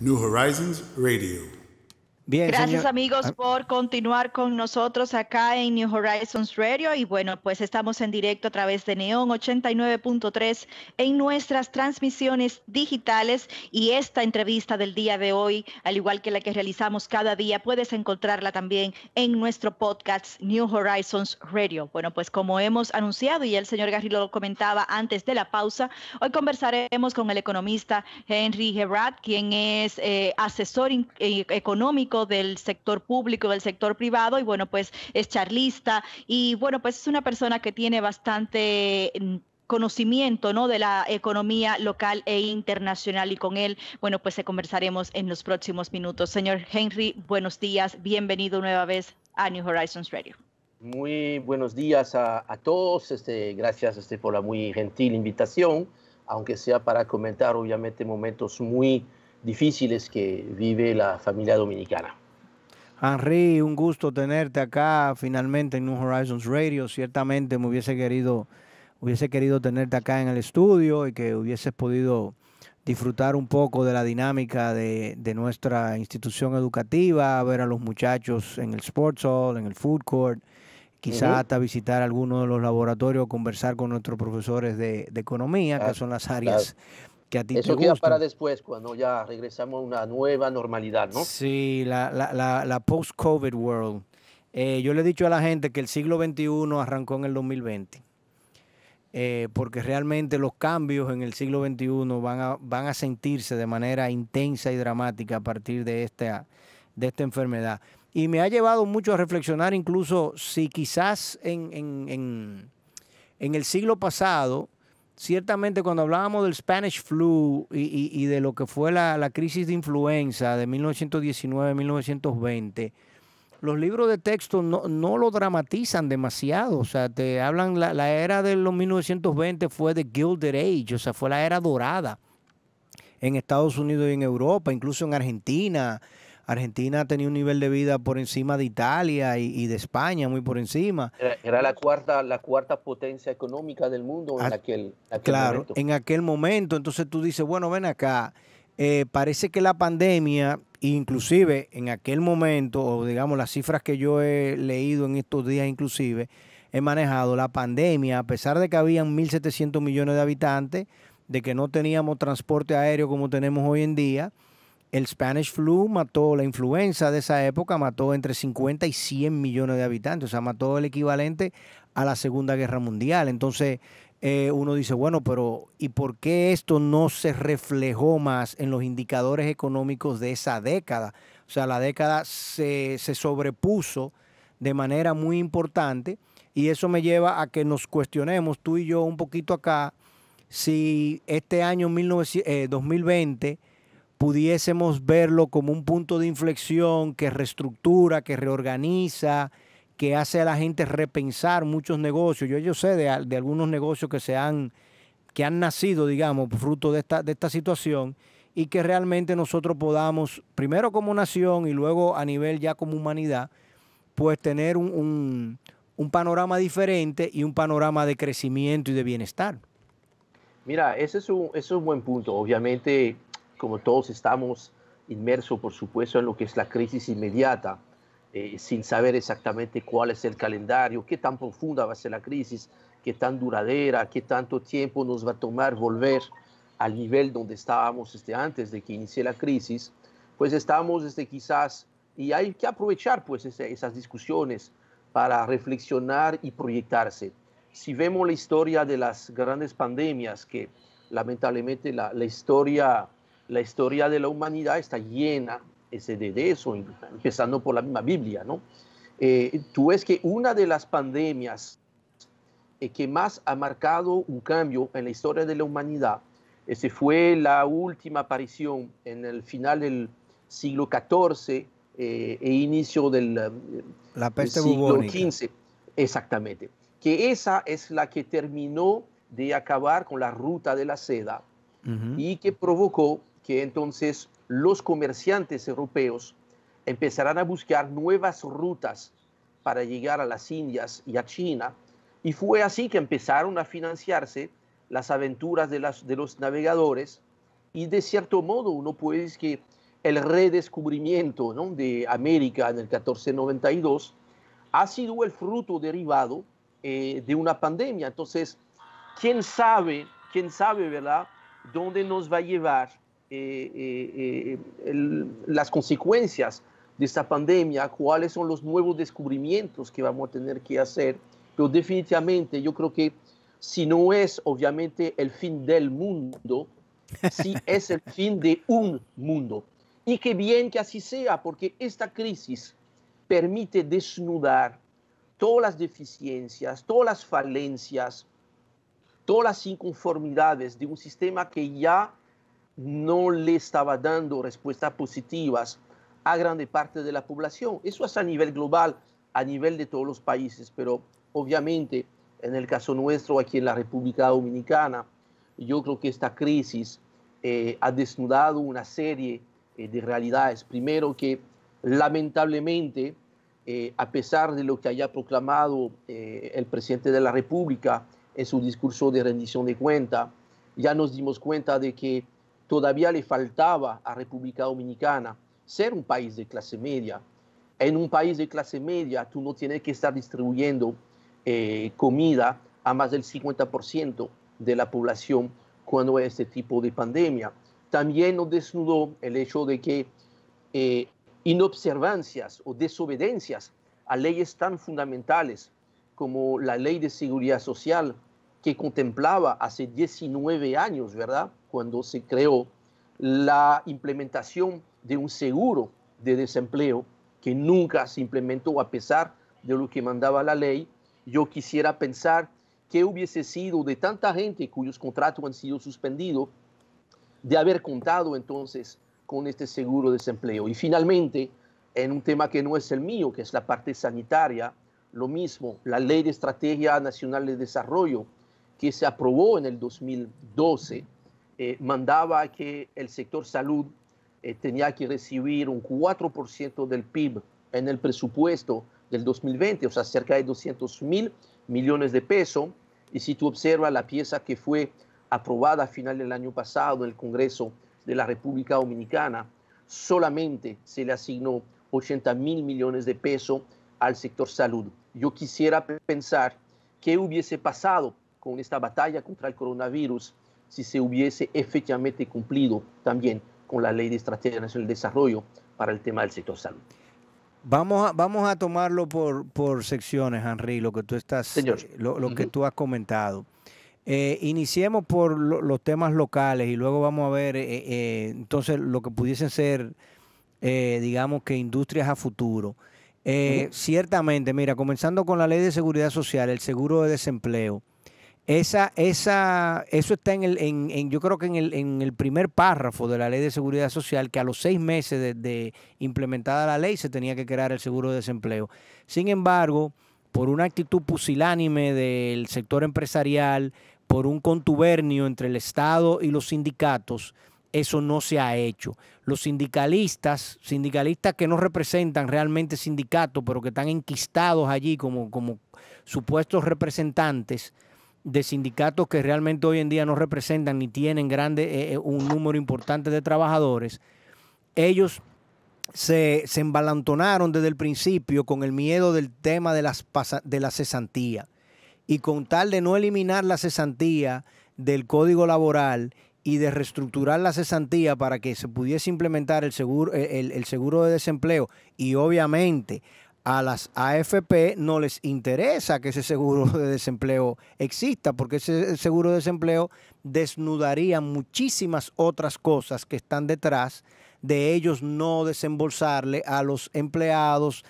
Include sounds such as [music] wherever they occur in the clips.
New Horizons Radio. Gracias amigos ah. por continuar con nosotros acá en New Horizons Radio y bueno, pues estamos en directo a través de Neon 89.3 en nuestras transmisiones digitales y esta entrevista del día de hoy, al igual que la que realizamos cada día, puedes encontrarla también en nuestro podcast New Horizons Radio. Bueno, pues como hemos anunciado y el señor Garrido lo comentaba antes de la pausa, hoy conversaremos con el economista Henry Gerard, quien es eh, asesor eh, económico del sector público, del sector privado, y bueno, pues es charlista, y bueno, pues es una persona que tiene bastante mm, conocimiento ¿no? de la economía local e internacional y con él, bueno, pues se conversaremos en los próximos minutos. Señor Henry, buenos días, bienvenido nueva vez a New Horizons Radio. Muy buenos días a, todos, este, gracias este, por la muy gentil invitación, aunque sea para comentar obviamente momentos muy difíciles que vive la familia dominicana. Henry, un gusto tenerte acá finalmente en New Horizons Radio. Ciertamente me hubiese querido, hubiese querido tenerte acá en el estudio y que hubieses podido disfrutar un poco de la dinámica de, nuestra institución educativa, ver a los muchachos en el Sports Hall, en el Food Court, quizás hasta visitar alguno de los laboratorios, conversar con nuestros profesores de, economía, que ah, son las áreas que a Eso queda para después, cuando ya regresamos a una nueva normalidad, ¿no? Sí, la, post-COVID world. Eh, yo le he dicho a la gente que el siglo XXI arrancó en el 2020. Eh, porque realmente los cambios en el siglo XXI van a, van a sentirse de manera intensa y dramática a partir de esta, de esta enfermedad. Y me ha llevado mucho a reflexionar incluso si quizás en el siglo pasado ciertamente cuando hablábamos del Spanish flu y, de lo que fue la, crisis de influenza de 1919-1920, los libros de texto no, lo dramatizan demasiado. O sea, te hablan, la, la, era de los 1920 fue de Gilded Age, o sea, fue la era dorada en Estados Unidos y en Europa, incluso en Argentina, Argentina tenía un nivel de vida por encima de Italia y, de España, muy por encima. Era, la cuarta la cuarta potencia económica del mundo en ah, aquel, claro, en aquel momento. Entonces tú dices, bueno, ven acá, eh, parece que la pandemia, inclusive en aquel momento, o digamos las cifras que yo he leído en estos días inclusive, he manejado la pandemia, a pesar de que habían 1.700 millones de habitantes, de que no teníamos transporte aéreo como tenemos hoy en día, el Spanish flu mató, la influenza de esa época mató entre 50 y 100 millones de habitantes, o sea, mató el equivalente a la Segunda Guerra Mundial. Entonces, eh, uno dice, bueno, pero ¿y por qué esto no se reflejó más en los indicadores económicos de esa década? O sea, la década se, se sobrepuso de manera muy importante y eso me lleva a que nos cuestionemos tú y yo un poquito acá si este año 2020 pudiésemos verlo como un punto de inflexión que reestructura, que reorganiza, que hace a la gente repensar muchos negocios. Yo, yo sé de, algunos negocios que se han, que han nacido, digamos, fruto de esta, de esta situación y que realmente nosotros podamos, primero como nación y luego a nivel ya como humanidad, pues tener un, panorama diferente y un panorama de crecimiento y de bienestar. Mira, ese es un, ese es un buen punto. Obviamente como todos estamos inmersos, por supuesto, en lo que es la crisis inmediata, eh, sin saber exactamente cuál es el calendario, qué tan profunda va a ser la crisis, qué tan duradera, qué tanto tiempo nos va a tomar volver al nivel donde estábamos este, antes de que inicie la crisis, pues estamos este, quizás, y hay que aprovechar pues esas discusiones para reflexionar y proyectarse. Si vemos la historia de las grandes pandemias, que lamentablemente la, la historia la historia de la humanidad está llena ese de eso, empezando por la misma Biblia, ¿no? Eh, tú ves que una de las pandemias eh, que más ha marcado un cambio en la historia de la humanidad, ese fue la última aparición en el final del siglo XIV eh, e inicio del la siglo XV, exactamente, que esa es la que terminó de acabar con la ruta de la seda y que provocó que entonces los comerciantes europeos empezarán a buscar nuevas rutas para llegar a las Indias y a China. Y fue así que empezaron a financiarse las aventuras de, las, de los navegadores. Y de cierto modo uno puede decir que el redescubrimiento de América en el 1492 ha sido el fruto derivado eh, de una pandemia. Entonces, ¿quién sabe, quién sabe, verdad, dónde nos va a llevar eh, eh, las consecuencias de esta pandemia, cuáles son los nuevos descubrimientos que vamos a tener que hacer. Pero definitivamente yo creo que si no es obviamente el fin del mundo, si [laughs] es el fin de un mundo. Y que bien que así sea, porque esta crisis permite desnudar todas las deficiencias, todas las falencias, todas las inconformidades de un sistema que ya no le estaba dando respuestas positivas a grande parte de la población. Eso es a nivel global, a nivel de todos los países, pero obviamente en el caso nuestro aquí en la República Dominicana, yo creo que esta crisis eh, ha desnudado una serie eh, de realidades. Primero que lamentablemente, eh, a pesar de lo que haya proclamado el presidente de la República en su discurso de rendición de cuenta, ya nos dimos cuenta de que todavía le faltaba a República Dominicana ser un país de clase media. En un país de clase media tú no tienes que estar distribuyendo eh, comida a más del 50% de la población cuando hay este tipo de pandemia. También nos desnudó el hecho de que eh, inobservancias o desobediencias a leyes tan fundamentales como la ley de seguridad social que contemplaba hace 19 años, ¿verdad? cuando se creó la implementación de un seguro de desempleo que nunca se implementó a pesar de lo que mandaba la ley. Yo quisiera pensar qué hubiese sido de tanta gente cuyos contratos han sido suspendidos, de haber contado entonces con este seguro de desempleo. Y finalmente, en un tema que no es el mío, que es la parte sanitaria, lo mismo, la Ley de Estrategia Nacional de Desarrollo, que se aprobó en el 2012, eh, mandaba que el sector salud eh, tenía que recibir un 4% del PIB en el presupuesto del 2020, o sea, cerca de 200 mil millones de pesos. Y si tú observas la pieza que fue aprobada a final del año pasado en el Congreso de la República Dominicana, solamente se le asignó 80 mil millones de pesos al sector salud. Yo quisiera pensar qué hubiese pasado con esta batalla contra el coronavirus si se hubiese efectivamente cumplido también con la ley de estrategia nacional de desarrollo para el tema del sector salud. Vamos a, vamos a tomarlo por, por secciones, Henry, lo que tú estás, eh, lo, que tú has comentado. Eh, iniciemos por los temas locales y luego vamos a ver eh, entonces lo que pudiesen ser, digamos que industrias a futuro. Ciertamente, mira, comenzando con la ley de seguridad social, el seguro de desempleo. Esa, esa, eso está en el, en, yo creo que en el, primer párrafo de la ley de seguridad social, que a los seis meses de, implementada la ley se tenía que crear el seguro de desempleo. Sin embargo, por una actitud pusilánime del sector empresarial, por un contubernio entre el Estado y los sindicatos, eso no se ha hecho. Los sindicalistas, sindicalistas que no representan realmente sindicatos, pero que están enquistados allí como, como supuestos representantes, de sindicatos que realmente hoy en día no representan ni tienen grande, eh, eh, un número importante de trabajadores, ellos se, se, embalantonaron desde el principio con el miedo del tema de, las, de la cesantía. Y con tal de no eliminar la cesantía del código laboral y de reestructurar la cesantía para que se pudiese implementar el seguro, eh, el seguro de desempleo y obviamente a las AFP no les interesa que ese seguro [laughs] de desempleo exista, porque ese seguro de desempleo desnudaría muchísimas otras cosas que están detrás de ellos no desembolsarle a los empleados.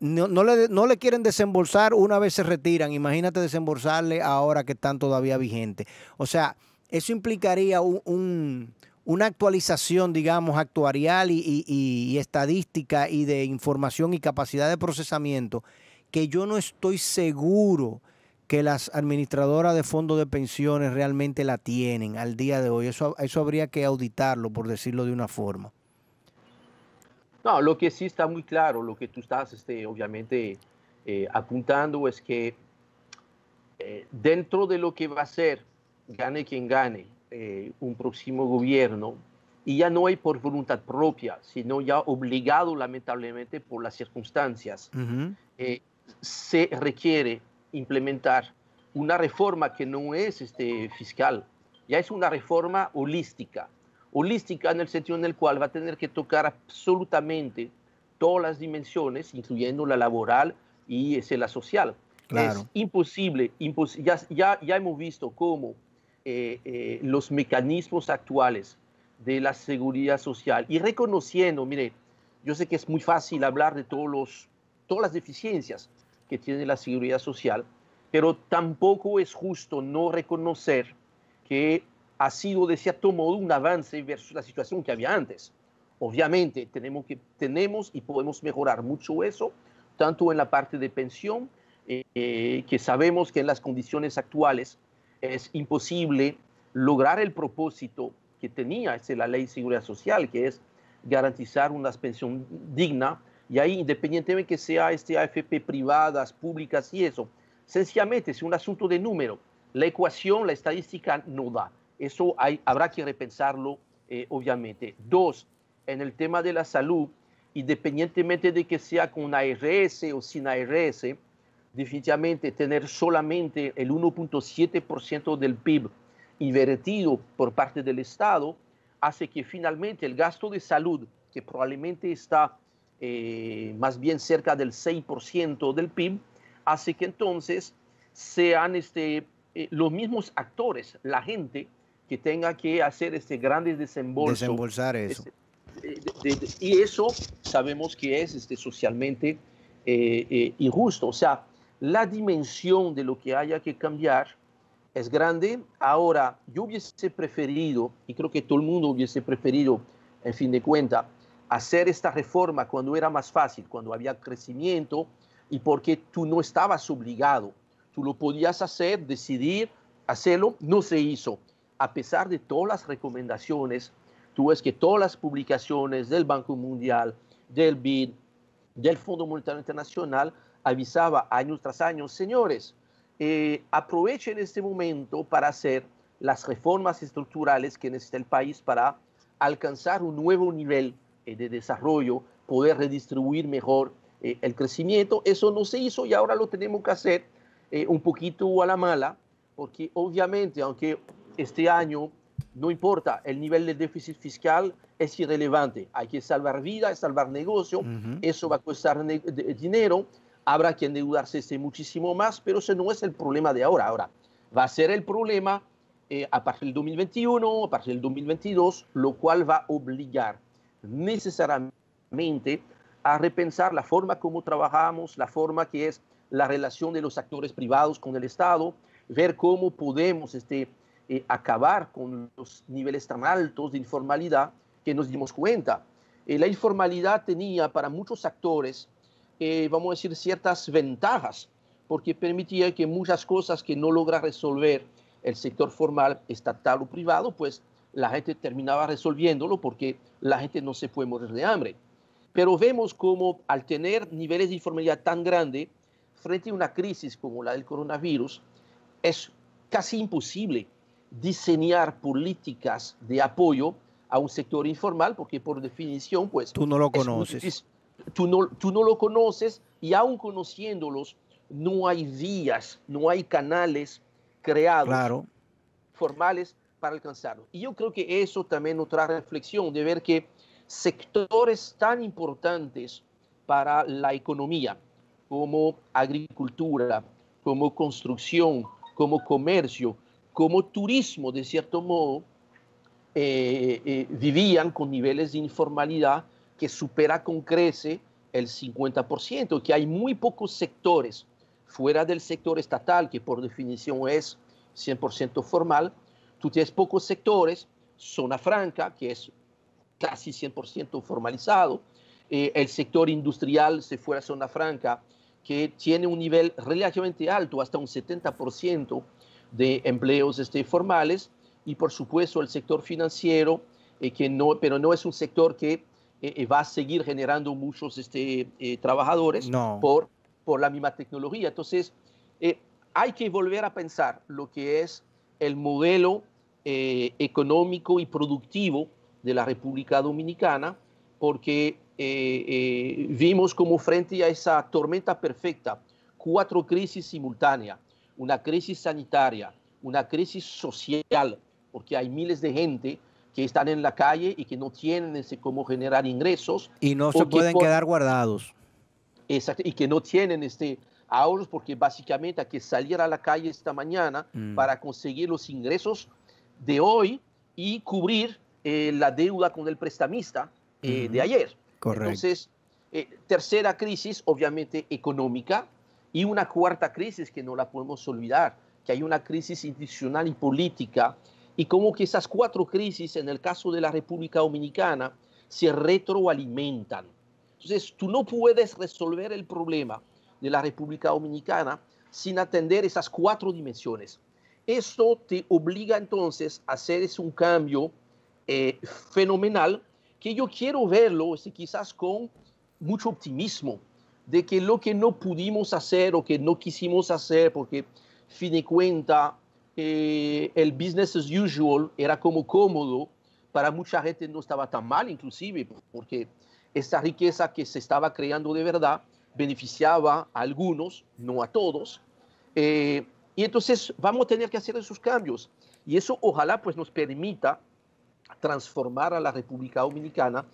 No, no, le, quieren desembolsar una vez se retiran, imagínate desembolsarle ahora que están todavía vigentes. O sea, eso implicaría un una actualización, digamos, actuarial y, estadística y de información y capacidad de procesamiento que yo no estoy seguro que las administradoras de fondos de pensiones realmente la tienen al día de hoy. Eso, eso habría que auditarlo, por decirlo de una forma. No, lo que sí está muy claro, lo que tú estás este, obviamente eh, apuntando es que eh, dentro de lo que va a ser, gane quien gane, eh, un próximo gobierno y ya no hay por voluntad propia, sino ya obligado lamentablemente por las circunstancias. Eh, se requiere implementar una reforma que no es este, fiscal, ya es una reforma holística, holística en el sentido en el cual va a tener que tocar absolutamente todas las dimensiones, incluyendo la laboral y este, la social. Es imposible, ya, ya hemos visto cómo eh, eh, los mecanismos actuales de la seguridad social y reconociendo, mire, yo sé que es muy fácil hablar de todos los, todas las deficiencias que tiene la seguridad social, pero tampoco es justo no reconocer que ha sido de cierto modo un avance versus la situación que había antes. Obviamente tenemos, que, tenemos y podemos mejorar mucho eso, tanto en la parte de pensión, eh, que sabemos que en las condiciones actuales es imposible lograr el propósito que tenía es la ley de seguridad social, que es garantizar una pensión digna, y ahí independientemente que sea este AFP privadas, públicas y eso, sencillamente es un asunto de número. La ecuación, la estadística no da. Eso hay, habrá que repensarlo, eh, obviamente. Dos, en el tema de la salud, independientemente de que sea con ARS o sin ARS, definitivamente tener solamente el 1.7% del PIB invertido por parte del Estado hace que finalmente el gasto de salud, que probablemente está eh, más bien cerca del 6% del PIB, hace que entonces sean este, eh, los mismos actores, la gente, que tenga que hacer este grandes desembolso. Desembolsar eso. Este, y eso sabemos que es este, socialmente eh, injusto. O sea, la dimensión de lo que haya que cambiar es grande. Ahora, yo hubiese preferido, y creo que todo el mundo hubiese preferido, en fin de cuenta, hacer esta reforma cuando era más fácil, cuando había crecimiento y porque tú no estabas obligado. Tú lo podías hacer, decidir, hacerlo, no se hizo. A pesar de todas las recomendaciones, tú ves que todas las publicaciones del Banco Mundial, del BID, del Fondo Monetario Internacional avisaba años tras años, señores, eh, aprovechen este momento para hacer las reformas estructurales que necesita el país para alcanzar un nuevo nivel eh, de desarrollo, poder redistribuir mejor eh, el crecimiento. Eso no se hizo y ahora lo tenemos que hacer un poquito a la mala, porque obviamente, aunque este año no importa, el nivel de déficit fiscal es irrelevante. Hay que salvar vidas, salvar negocio, eso va a costar dinero habrá que endeudarse este muchísimo más, pero ese no es el problema de ahora. Ahora va a ser el problema eh, a partir del 2021, a partir del 2022, lo cual va a obligar necesariamente a repensar la forma como trabajamos, la forma que es la relación de los actores privados con el Estado, ver cómo podemos este, eh, acabar con los niveles tan altos de informalidad que nos dimos cuenta. Eh, la informalidad tenía para muchos actores vamos a decir, ciertas ventajas, porque permitía que muchas cosas que no logra resolver el sector formal, estatal o privado, pues la gente terminaba resolviéndolo porque la gente no se puede morir de hambre. Pero vemos como al tener niveles de informalidad tan grande, frente a una crisis como la del coronavirus, es casi imposible diseñar políticas de apoyo a un sector informal, porque por definición, pues... Tú no lo conoces tú no, lo conoces y aún conociéndolos, no hay vías, no hay canales creados formales para alcanzarlo. Y yo creo que eso también otra reflexión de ver que sectores tan importantes para la economía como agricultura, como construcción, como comercio, como turismo, de cierto modo, eh, eh, vivían con niveles de informalidad que supera con crece el 50%, que hay muy pocos sectores fuera del sector estatal, que por definición es 100% formal, tú tienes pocos sectores, zona franca, que es casi 100% formalizado, eh, el sector industrial si fuera zona franca, que tiene un nivel relativamente alto, hasta un 70% de empleos este, formales, y por supuesto el sector financiero, eh, que no, pero no es un sector que eh, eh, va a seguir generando muchos este, eh, trabajadores por, por la misma tecnología. Entonces, hay que volver a pensar lo que es el modelo económico y productivo de la República Dominicana, porque vimos como frente a esa tormenta perfecta, cuatro crisis simultáneas, una crisis sanitaria, una crisis social, porque hay miles de gente que están en la calle y que no tienen ese cómo generar ingresos. Y no se pueden quedar guardados. Exacto, y que no tienen este ahorros porque básicamente hay que salir a la calle esta mañana mm. para conseguir los ingresos de hoy y cubrir eh, la deuda con el prestamista eh, de ayer. Correcto. Entonces, eh, tercera crisis, obviamente económica, y una cuarta crisis que no la podemos olvidar, que hay una crisis institucional y política y como que esas cuatro crisis, en el caso de la República Dominicana, se retroalimentan. Entonces, tú no puedes resolver el problema de la República Dominicana sin atender esas cuatro dimensiones. Esto te obliga entonces a hacer un cambio eh, fenomenal que yo quiero verlo este, quizás con mucho optimismo de que lo que no pudimos hacer o que no quisimos hacer porque fin de cuenta eh, el business as usual era como cómodo, para mucha gente no estaba tan mal inclusive, porque esta riqueza que se estaba creando de verdad beneficiaba a algunos, no a todos. Eh, y entonces vamos a tener que hacer esos cambios. Y eso ojalá pues nos permita transformar a la República Dominicana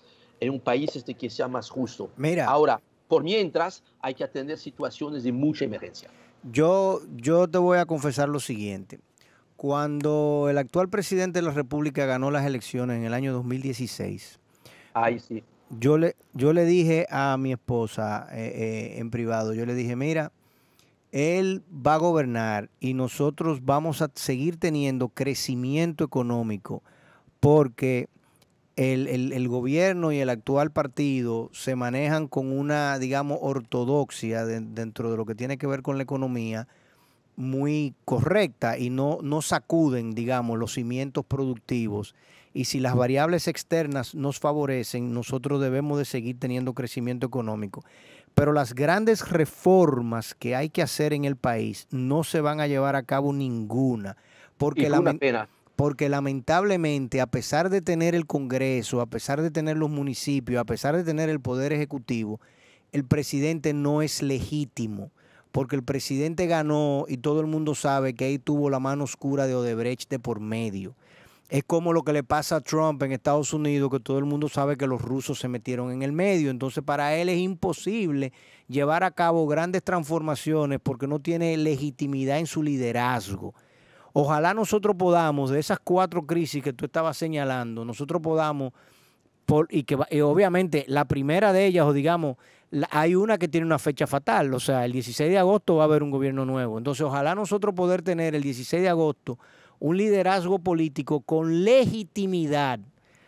en un país este que sea más justo. Mira. Ahora, por mientras, hay que atender situaciones de mucha emergencia. Yo, yo te voy a confesar lo siguiente cuando el actual presidente de la República ganó las elecciones en el año 2016. Yo le, yo le dije a mi esposa eh, eh, en privado, yo le dije, mira, él va a gobernar y nosotros vamos a seguir teniendo crecimiento económico porque el, gobierno y el actual partido se manejan con una, digamos, ortodoxia dentro de lo que tiene que ver con la economía muy correcta y no, no sacuden, digamos, los cimientos productivos. Y si las variables externas nos favorecen, nosotros debemos de seguir teniendo crecimiento económico. Pero las grandes reformas que hay que hacer en el país no se van a llevar a cabo ninguna. Porque, porque lamentablemente, a pesar de tener el Congreso, a pesar de tener los municipios, a pesar de tener el Poder Ejecutivo, el presidente no es legítimo porque el presidente ganó y todo el mundo sabe que ahí tuvo la mano oscura de Odebrecht de por medio. Es como lo que le pasa a Trump en Estados Unidos, que todo el mundo sabe que los rusos se metieron en el medio. Entonces para él es imposible llevar a cabo grandes transformaciones porque no tiene legitimidad en su liderazgo. Ojalá nosotros podamos, de esas cuatro crisis que tú estabas señalando, nosotros podamos, por, y que y obviamente la primera de ellas, o digamos, hay una que tiene una fecha fatal, o sea, el 16 de agosto va a haber un gobierno nuevo. Entonces, ojalá nosotros poder tener el 16 de agosto un liderazgo político con legitimidad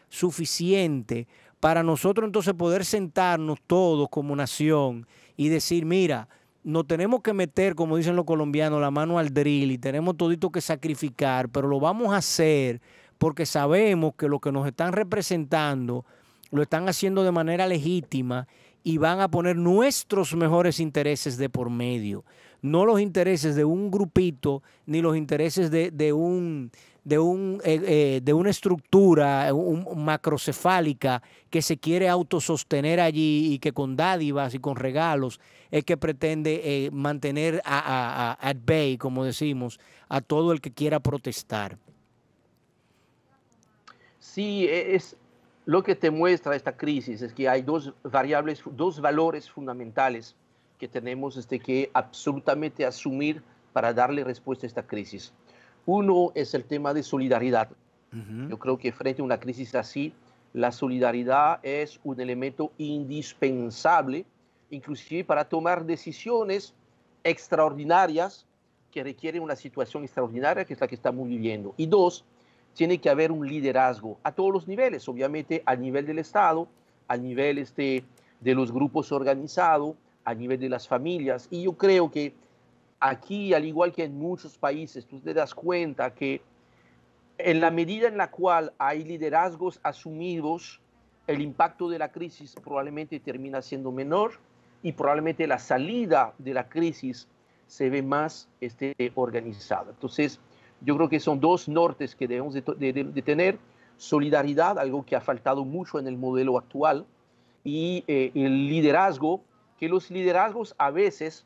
suficiente para nosotros entonces poder sentarnos todos como nación y decir, mira, nos tenemos que meter, como dicen los colombianos, la mano al drill y tenemos todito que sacrificar, pero lo vamos a hacer porque sabemos que lo que nos están representando lo están haciendo de manera legítima y van a poner nuestros mejores intereses de por medio, no los intereses de un grupito ni los intereses de, un, de, eh, eh, de una estructura macrocefálica que se quiere autosostener allí y que con dádivas y con regalos es que pretende eh, mantener a, at bay, como decimos, a todo el que quiera protestar. Sí, e, es, lo que te muestra esta crisis es que hay dos variables, dos valores fundamentales que tenemos este, que absolutamente asumir para darle respuesta a esta crisis. Uno es el tema de solidaridad. Yo creo que frente a una crisis así, la solidaridad es un elemento indispensable, inclusive para tomar decisiones extraordinarias que requieren una situación extraordinaria que es la que estamos viviendo. Y dos, tiene que haber un liderazgo a todos los niveles, obviamente a nivel del Estado, a nivel este, de los grupos organizados, a nivel de las familias. Y yo creo que aquí, al igual que en muchos países, tú te das cuenta que en la medida en la cual hay liderazgos asumidos, el impacto de la crisis probablemente termina siendo menor y probablemente la salida de la crisis se ve más este, organizada. Entonces, yo creo que son dos nortes que debemos de, tener. Solidaridad, algo que ha faltado mucho en el modelo actual, y eh, el liderazgo, que los liderazgos a veces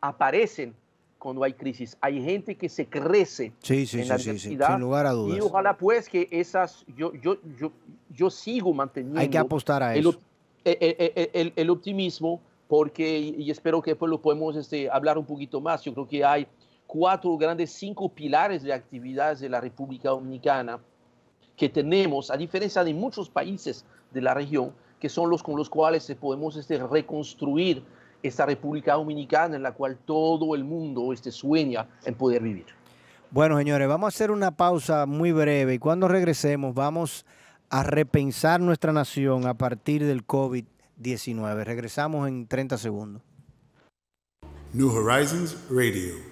aparecen cuando hay crisis. Hay gente que se crece en sí, la adversidad. Sin lugar a dudas. Y ojalá pues que esas, yo, yo, yo, yo sigo manteniendo. Hay que apostar a eso. El, optimismo, porque, y espero que después lo podemos este, hablar un poquito más, yo creo que hay cuatro grandes, cinco pilares de actividades de la República Dominicana que tenemos, a diferencia de muchos países de la región, que son los con los cuales podemos este, reconstruir esta República Dominicana en la cual todo el mundo este, sueña en poder vivir. Bueno, señores, vamos a hacer una pausa muy breve y cuando regresemos vamos a repensar nuestra nación a partir del COVID-19. Regresamos en 30 segundos. New Horizons Radio.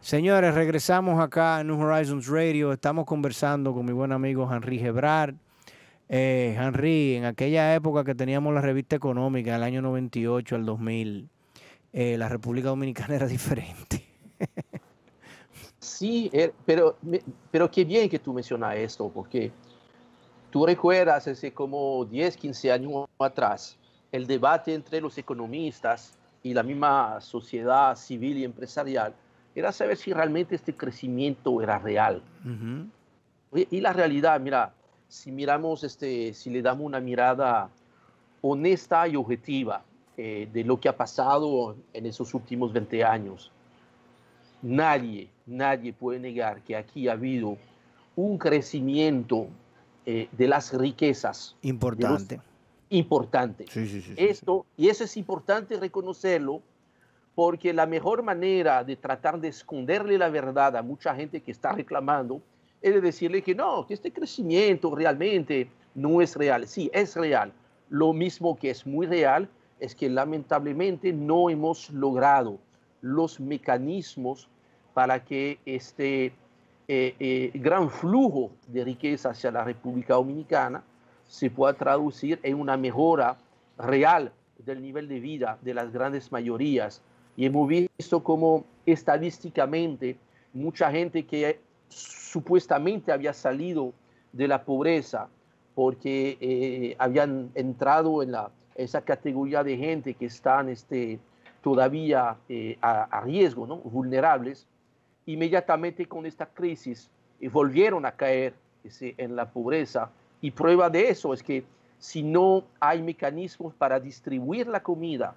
Señores, regresamos acá a New Horizons Radio. Estamos conversando con mi buen amigo Henry Gebrard eh, Henry, en aquella época que teníamos la revista económica, el año 98 al 2000, eh, la República Dominicana era diferente. sí, eh, pero, pero qué bien que tú mencionas esto, porque tú recuerdas hace como 10, 15 años atrás el debate entre los economistas y la misma sociedad civil y empresarial era saber si realmente este crecimiento era real. y, la realidad, mira, si miramos, este, si le damos una mirada honesta y objetiva eh, de lo que ha pasado en esos últimos 20 años, nadie, nadie puede negar que aquí ha habido un crecimiento eh, de las riquezas. Importante importante. Esto, y eso es importante reconocerlo, porque la mejor manera de tratar de esconderle la verdad a mucha gente que está reclamando es decirle que no, que este crecimiento realmente no es real. Sí, es real. Lo mismo que es muy real es que lamentablemente no hemos logrado los mecanismos para que este eh, eh, gran flujo de riqueza hacia la República Dominicana se pueda traducir en una mejora real del nivel de vida de las grandes mayorías. Y hemos visto como estadísticamente mucha gente que supuestamente había salido de la pobreza porque eh, habían entrado en la, esa categoría de gente que están este, todavía eh, a, riesgo, ¿no? vulnerables, inmediatamente con esta crisis eh, volvieron a caer en la pobreza y prueba de eso es que si no hay mecanismos para distribuir la comida,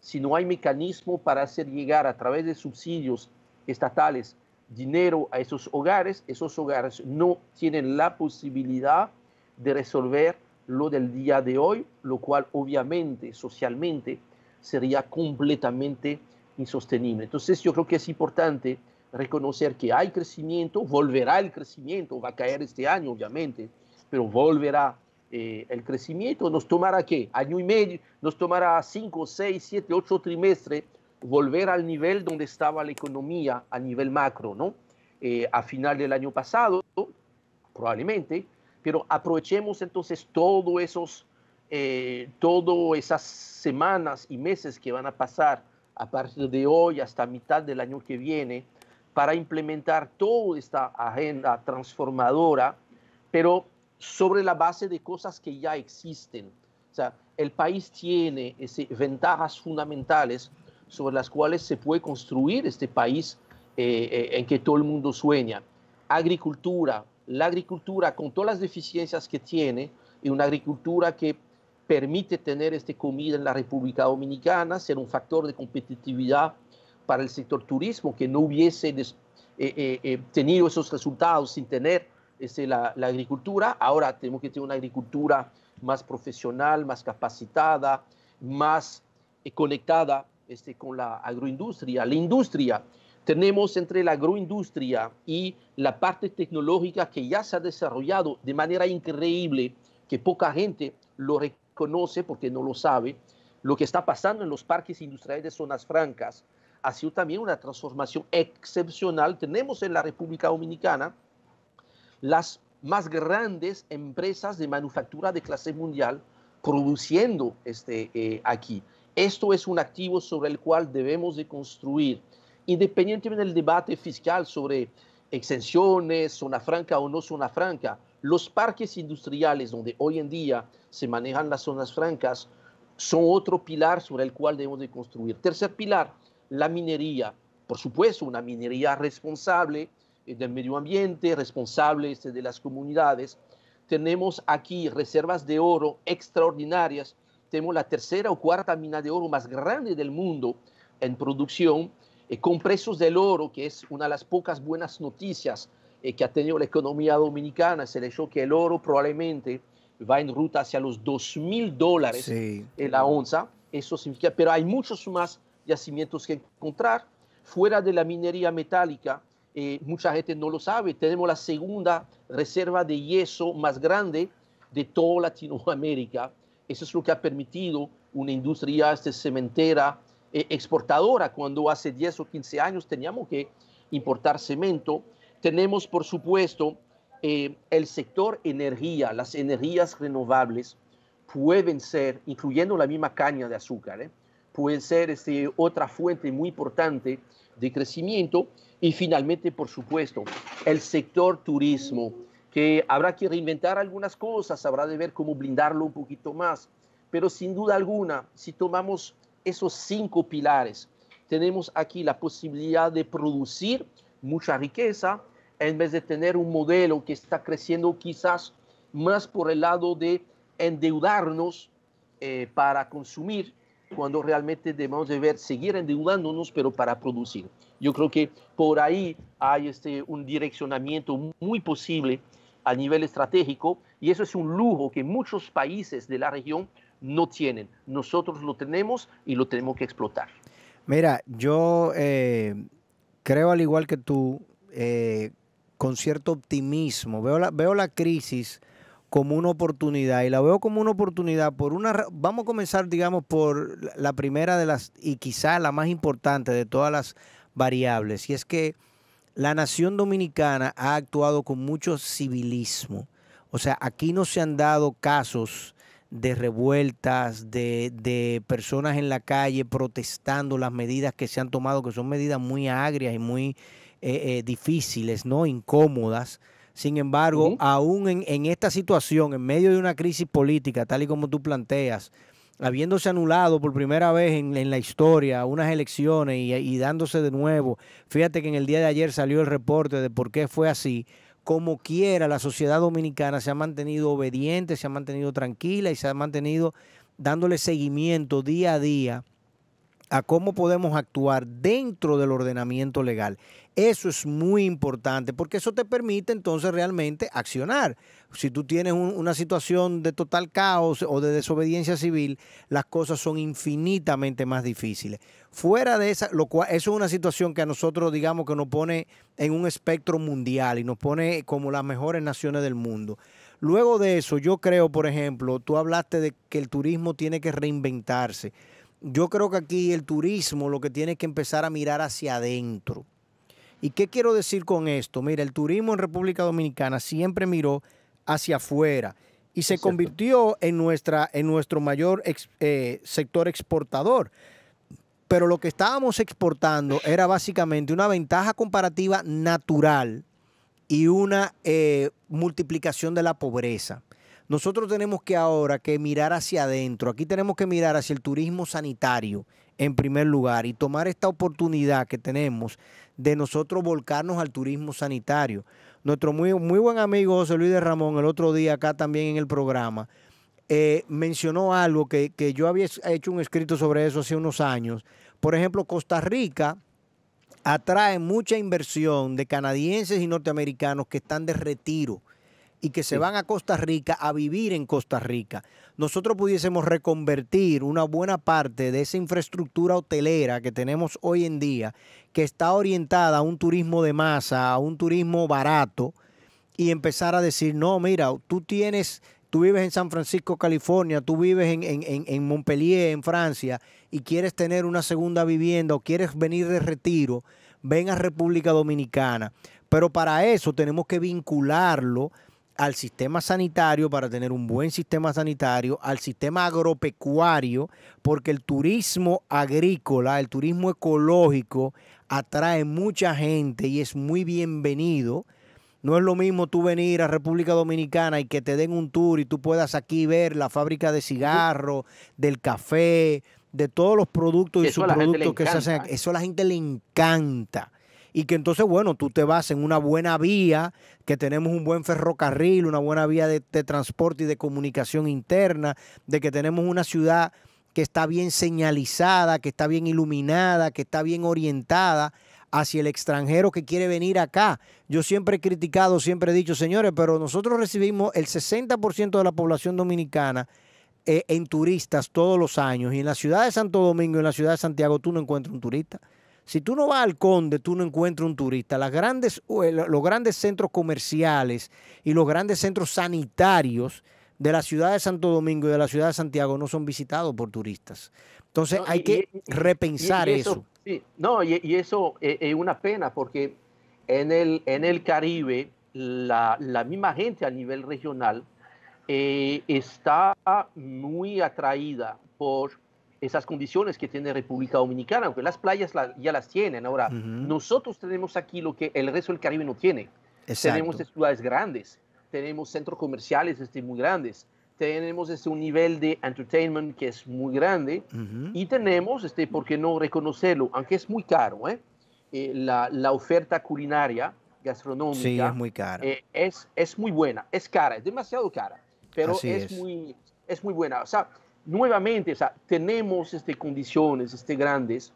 si no hay mecanismos para hacer llegar a través de subsidios estatales dinero a esos hogares, esos hogares no tienen la posibilidad de resolver lo del día de hoy, lo cual obviamente socialmente sería completamente insostenible. Entonces yo creo que es importante reconocer que hay crecimiento, volverá el crecimiento, va a caer este año obviamente, pero volverá eh, el crecimiento. Nos tomará qué? Año y medio, nos tomará cinco, seis, siete, ocho trimestres volver al nivel donde estaba la economía a nivel macro, ¿no? Eh, a final del año pasado, probablemente, pero aprovechemos entonces todos esos, eh, todas esas semanas y meses que van a pasar a partir de hoy hasta mitad del año que viene para implementar toda esta agenda transformadora, pero sobre la base de cosas que ya existen. O sea, el país tiene ventajas fundamentales sobre las cuales se puede construir este país eh, eh, en que todo el mundo sueña. Agricultura, la agricultura con todas las deficiencias que tiene, y una agricultura que permite tener este comida en la República Dominicana, ser un factor de competitividad para el sector turismo, que no hubiese eh, tenido esos resultados sin tener este, la, agricultura. Ahora tenemos que tener una agricultura más profesional, más capacitada, más eh, conectada este, con la agroindustria. La industria, tenemos entre la agroindustria y la parte tecnológica que ya se ha desarrollado de manera increíble, que poca gente lo reconoce porque no lo sabe, lo que está pasando en los parques industriales de zonas francas ha sido también una transformación excepcional. Tenemos en la República Dominicana las más grandes empresas de manufactura de clase mundial produciendo este, eh, aquí. Esto es un activo sobre el cual debemos de construir, independientemente del debate fiscal sobre exenciones, zona franca o no zona franca, los parques industriales donde hoy en día se manejan las zonas francas son otro pilar sobre el cual debemos de construir. Tercer pilar, la minería. Por supuesto, una minería responsable eh, del medio ambiente, responsables eh, de las comunidades. Tenemos aquí reservas de oro extraordinarias. Tenemos la tercera o cuarta mina de oro más grande del mundo en producción, eh, con precios del oro, que es una de las pocas buenas noticias que ha tenido la economía dominicana. Se leyó que el oro probablemente va en ruta hacia los 2 mil dólares en la onza. Eso significa, pero hay muchos más yacimientos que encontrar. Fuera de la minería metálica, mucha gente no lo sabe, tenemos la segunda reserva de yeso más grande de toda Latinoamérica. Eso es lo que ha permitido una industria este, cementera eh, exportadora, cuando hace 10 o 15 años teníamos que importar cemento. Tenemos, por supuesto, eh, el sector energía, las energías renovables pueden ser, incluyendo la misma caña de azúcar, eh, pueden ser este, otra fuente muy importante de crecimiento y finalmente, por supuesto, el sector turismo, que habrá que reinventar algunas cosas, habrá de ver cómo blindarlo un poquito más, pero sin duda alguna, si tomamos esos cinco pilares, tenemos aquí la posibilidad de producir mucha riqueza en vez de tener un modelo que está creciendo quizás más por el lado de endeudarnos eh, para consumir cuando realmente debemos de ver seguir endeudándonos, pero para producir. Yo creo que por ahí hay este, un direccionamiento muy posible a nivel estratégico y eso es un lujo que muchos países de la región no tienen. Nosotros lo tenemos y lo tenemos que explotar. Mira, yo eh, creo al igual que tú, eh, con cierto optimismo, veo veo la crisis como una oportunidad y la veo como una oportunidad por una vamos a comenzar digamos por la primera de las y quizá la más importante de todas las variables y es que la nación dominicana ha actuado con mucho civilismo. O sea, aquí no se han dado casos de revueltas, de, personas en la calle protestando las medidas que se han tomado, que son medidas muy agrias y muy eh, eh, difíciles, ¿no? Incómodas. Sin embargo, aún en, esta situación, en medio de una crisis política, tal y como tú planteas, habiéndose anulado por primera vez en, la historia unas elecciones y, y, dándose de nuevo, fíjate que en el día de ayer salió el reporte de por qué fue así, como quiera la sociedad dominicana se ha mantenido obediente, se ha mantenido tranquila y se ha mantenido dándole seguimiento día a día a cómo podemos actuar dentro del ordenamiento legal. Eso es muy importante porque eso te permite entonces realmente accionar. Si tú tienes una situación de total caos o de desobediencia civil, las cosas son infinitamente más difíciles. Fuera de esa, lo cual, eso es una situación que a nosotros digamos que nos pone en un espectro mundial y nos pone como las mejores naciones del mundo. Luego de eso, yo creo, por ejemplo, tú hablaste de que el turismo tiene que reinventarse yo creo que aquí el turismo lo que tiene que empezar a mirar hacia adentro. ¿Y qué quiero decir con esto? Mira, el turismo en República Dominicana siempre miró hacia afuera y se convirtió en, nuestra, en nuestro mayor eh, sector exportador. Pero lo que estábamos exportando era básicamente una ventaja comparativa natural y una eh, multiplicación de la pobreza. Nosotros tenemos que ahora que mirar hacia adentro, aquí tenemos que mirar hacia el turismo sanitario en primer lugar y tomar esta oportunidad que tenemos de nosotros volcarnos al turismo sanitario. Nuestro muy, muy buen amigo José Luis de Ramón, el otro día acá también en el programa, eh, mencionó algo que yo había hecho un escrito sobre eso hace unos años. Por ejemplo, Costa Rica atrae mucha inversión de canadienses y norteamericanos que están de retiro y que se van a Costa Rica a vivir en Costa Rica. Nosotros pudiésemos reconvertir una buena parte de esa infraestructura hotelera que tenemos hoy en día, que está orientada a un turismo de masa, a un turismo barato, y empezar a decir, no, mira, tú tienes tú vives en San Francisco, California, tú vives en, en, Montpellier, en Francia, y quieres tener una segunda vivienda o quieres venir de retiro, ven a República Dominicana. Pero para eso tenemos que vincularlo al sistema sanitario para tener un buen sistema sanitario, al sistema agropecuario, porque el turismo agrícola, el turismo ecológico atrae mucha gente y es muy bienvenido. No es lo mismo tú venir a República Dominicana y que te den un tour y tú puedas aquí ver la fábrica de cigarros, del café, de todos los productos y subproductos que se hacen. Eso a la gente le encanta y que entonces, bueno, tú te vas en una buena vía, que tenemos un buen ferrocarril, una buena vía de, transporte y de comunicación interna, de que tenemos una ciudad que está bien señalizada, que está bien iluminada, que está bien orientada hacia el extranjero que quiere venir acá. Yo siempre he criticado, siempre he dicho, señores, pero nosotros recibimos el 60% de la población dominicana eh, en turistas todos los años. Y en la ciudad de Santo Domingo, en la ciudad de Santiago, tú no encuentras un turista. Si tú no vas al Conde, tú no encuentras un turista. Eh, los grandes centros comerciales y los grandes centros sanitarios de la ciudad de Santo Domingo y de la ciudad de Santiago no son visitados por turistas. Entonces hay que repensar eso. No, y, eso eh, es, una pena porque en el, Caribe la, misma gente a nivel regional eh, está muy atraída por esas condiciones que tiene República Dominicana, aunque las playas ya las tienen. Ahora, nosotros tenemos aquí lo que el resto del Caribe no tiene. Tenemos ciudades grandes, tenemos centros comerciales este, muy grandes, tenemos este, un nivel de entertainment que es muy grande y tenemos, este, por no reconocerlo, aunque es muy caro, ¿eh? Eh, la, oferta culinaria gastronómica es, muy cara. Eh, es, muy buena, es cara, es demasiado cara, pero es, es, muy, es muy buena. O sea, nuevamente, tenemos este, condiciones este, grandes,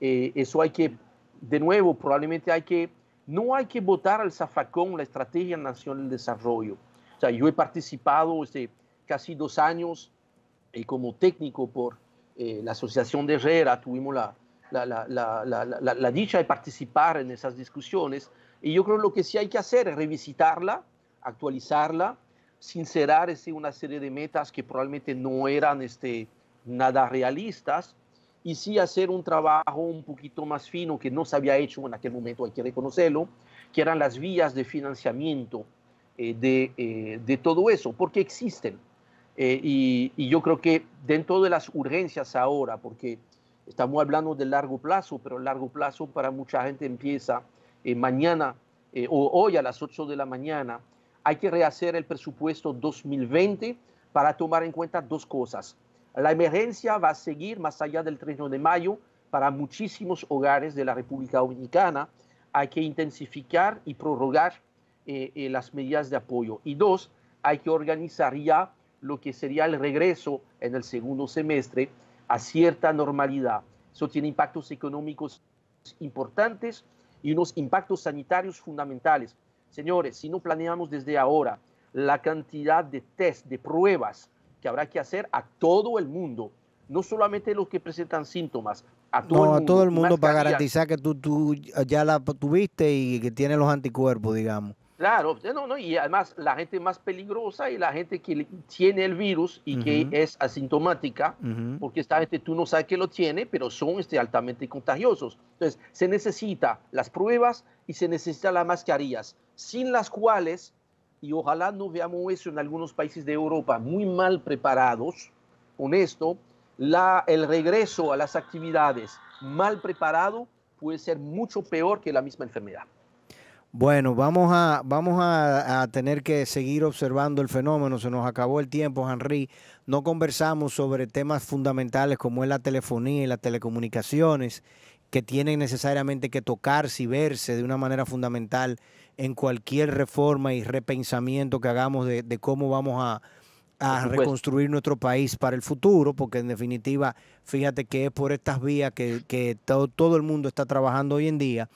eh, eso hay que, de nuevo, probablemente hay que, no hay que votar al zafacón la Estrategia Nacional de Desarrollo. O sea, yo he participado este, casi dos años eh, como técnico por eh, la Asociación de Herrera, tuvimos la, la, la, la, dicha de participar en esas discusiones, y yo creo que lo que sí hay que hacer es revisitarla, actualizarla, sincerar este, una serie de metas que probablemente no eran este, nada realistas y sí hacer un trabajo un poquito más fino que no se había hecho en aquel momento, hay que reconocerlo, que eran las vías de financiamiento eh, eh, de, todo eso, porque existen. Eh, y, y, yo creo que dentro de las urgencias ahora, porque estamos hablando del largo plazo, pero el largo plazo para mucha gente empieza mañana o hoy a las 8 de la mañana hay que rehacer el presupuesto 2020 para tomar en cuenta dos cosas. La emergencia va a seguir más allá del 3 de mayo para muchísimos hogares de la República Dominicana. Hay que intensificar y prorrogar eh, eh, las medidas de apoyo. Y dos, hay que organizar ya lo que sería el regreso en el segundo semestre a cierta normalidad. Eso tiene impactos económicos importantes y unos impactos sanitarios fundamentales. Señores, si no planeamos desde ahora la cantidad de test, de pruebas que habrá que hacer a todo el mundo, no solamente los que presentan síntomas, a todo el mundo. a todo el mundo para garantizar que tú, tú, ya la tuviste y que tiene los anticuerpos, digamos. Claro, eh, no, no, y además la gente más peligrosa y la gente que tiene el virus y que es asintomática, porque esta gente tú no sabes que lo tiene, pero son este, altamente contagiosos. Entonces, se necesita las pruebas y se necesitan las mascarillas sin las cuales, y ojalá no veamos eso en algunos países de Europa muy mal preparados, con esto, la, el regreso a las actividades mal preparado puede ser mucho peor que la misma enfermedad. Bueno, vamos a, vamos a, a, tener que seguir observando el fenómeno. Se nos acabó el tiempo, Henry. No conversamos sobre temas fundamentales como es la telefonía y las telecomunicaciones, que tienen necesariamente que tocarse y verse de una manera fundamental en cualquier reforma y repensamiento que hagamos de, cómo vamos a, reconstruir nuestro país para el futuro, porque en definitiva, fíjate que es por estas vías que, todo, el mundo está trabajando hoy en día.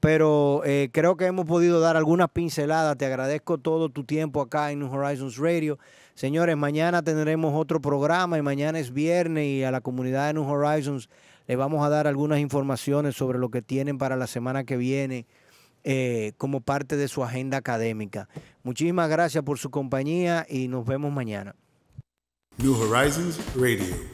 Pero eh, creo que hemos podido dar algunas pinceladas. Te agradezco todo tu tiempo acá en New Horizons Radio. Señores, mañana tendremos otro programa y mañana es viernes y a la comunidad de New Horizons le vamos a dar algunas informaciones sobre lo que tienen para la semana que viene eh, como parte de su agenda académica. Muchísimas gracias por su compañía y nos vemos mañana. New Horizons Radio.